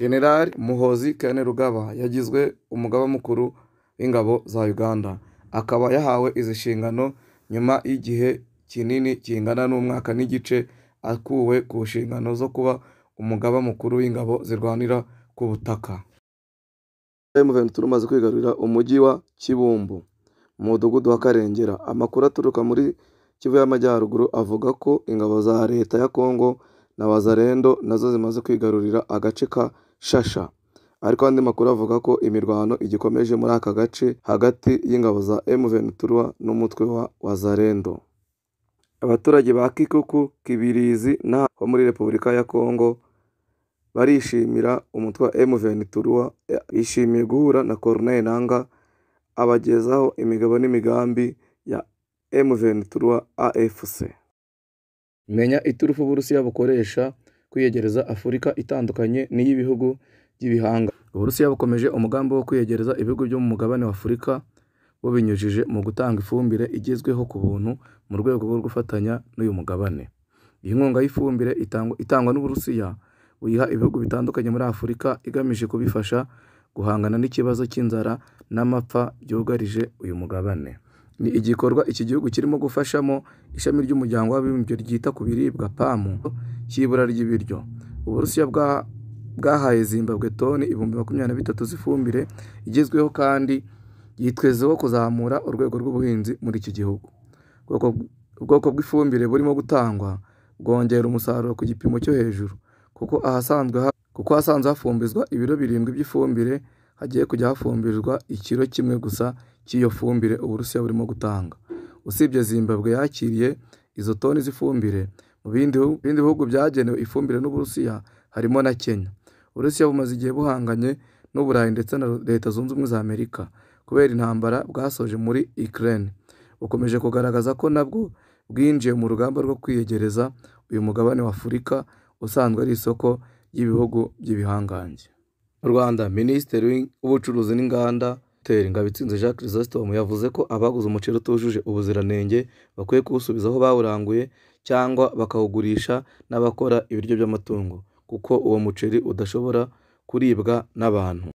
Generari Muhoozi Kene Rugaba yagizwe Umugaba Mukuru w'Ingabo za Uganda, akaba yahawe izi nshingano nyuma y'igihe kinini kingana n'umwaka n'igice akuwe ku nshingano zo kuba Umugaba Mukuru w'Ingabo zirwanira ku butaka. M23 kwigarurira Umujyi wa Kibumbu mu Mudugudu wa Karengera. Amakuru aturuka muri Kivu y'Amajyaruguru avuga ko ingabo za Leta ya Congo na bazarendo nazo zimaze kwigarurira agace ka Shasha ariko andi makuru avuga ko imirwano igikomeje muri aka gace hagati y'ingabo za M23 n'umutwe wa Wazarendo abaturage ba Kikuku Kibirizi na muri Repubulika ya Kongo barishimira umutwe wa M23 bishimiye guhura na Corneille Nanga abagezaho imigabo n'imigambi ya M23 AFC Menya iturufu Burusiya bukoresha kwiyegereza Afurika itandukanye n'iy'ibihugu by'ibihanga. Uburusiya bukomeje umugambi wo kwiyegereza ibihugu byo mu mugabane wa Afurika bubinyujije mu gutanga ifumbire igezweho ku buntu mu rwego rwo gufatanya n'uyu mugabane. Iyi nkunga y'ifumbire itangwa n'Uburusiya buyiha ibihugu bitandukanye muri Afurika igamije kubifasha guhangana n'ikibazo cy'inzara n'amapfa byugarije uyu mugabane. ni igikorwa iki gihugu kirimo gufashamo ishami ry'umuryango w'abibumbye ryita ku biribwa pamu cy'ibura ry'ibiryo uburusiya bwahaye zimbabwe toni ibihumbi makumyabiri na bitatu z'ifumbire igezweho kandi yitwezeho kuzamura urwego rw'ubuhinzi muri iki gihugu ubwoko bw'ifumbire burimo gutangwa bwongera umusaruro ku gipimo cyo hejuru kuko ahasanzwe kuko hasanzwe hafumbizwa ibiro birindwi by'ifumbire hagiye kujya hafumbizwa ikiro kimwe gusa cy'iyo fumbire Uburusiya burimo gutanga usibye Zimbabwe yakiriye izo toni z'ifumbire mu bindi bihugu byagenewe ifumbire n'Uburusiya harimo na Kenya Uburusiya bumaze igihe buhanganye n'Uburayi ndetse na Leta Zunze Ubumwe za Amerika kubera intambara bwasoje muri Ukraine bukomeje kugaragaza ko nabwo bwinjiye mu rugamba rwo kwiyegereza uyu mugabane wa Afurika usanzwe ari isoko ry'ibihugu by'ibihangange mu Rwanda Minisitiri w'Ubucuruzi n'Inganda Dr Ngabitsinze Jean Chrysostome yavuze ko abaguze umuceri utujuje ubuziranenge bakwiye kuwusubiza aho bawuranguye cyangwa bakawugurisha n'abakora ibiryo by'amatungo kuko uwo muceri udashobora kuribwa n'abantu.